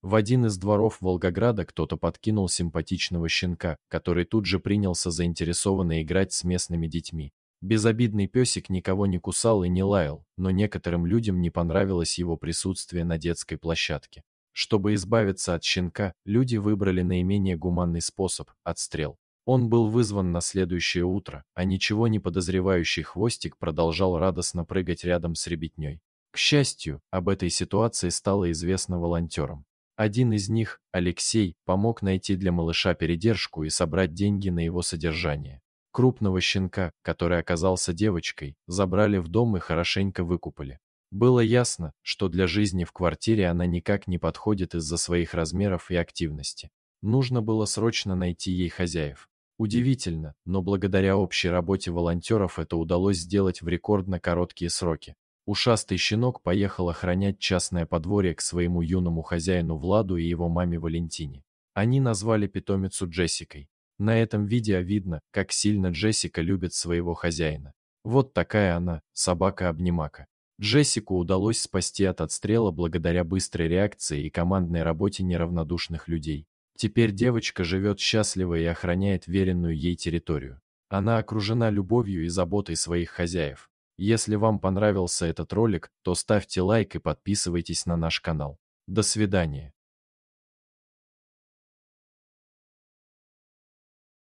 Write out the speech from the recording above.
В один из дворов Волгограда кто-то подкинул симпатичного щенка, который тут же принялся заинтересованно играть с местными детьми. Безобидный песик никого не кусал и не лаял, но некоторым людям не понравилось его присутствие на детской площадке. Чтобы избавиться от щенка, люди выбрали наименее гуманный способ – отстрел. Он был вызван на следующее утро, а ничего не подозревающий хвостик продолжал радостно прыгать рядом с ребятней. К счастью, об этой ситуации стало известно волонтерам. Один из них, Алексей, помог найти для малыша передержку и собрать деньги на его содержание. Крупного щенка, который оказался девочкой, забрали в дом и хорошенько выкупали. Было ясно, что для жизни в квартире она никак не подходит из-за своих размеров и активности. Нужно было срочно найти ей хозяев. Удивительно, но благодаря общей работе волонтеров это удалось сделать в рекордно короткие сроки. Ушастый щенок поехал охранять частное подворье к своему юному хозяину Владу и его маме Валентине. Они назвали питомицу Джессикой. На этом видео видно, как сильно Джессика любит своего хозяина. Вот такая она, собака-обнимака. Джессику удалось спасти от отстрела благодаря быстрой реакции и командной работе неравнодушных людей. Теперь девочка живет счастливо и охраняет веренную ей территорию. Она окружена любовью и заботой своих хозяев. Если вам понравился этот ролик, то ставьте лайк и подписывайтесь на наш канал. До свидания.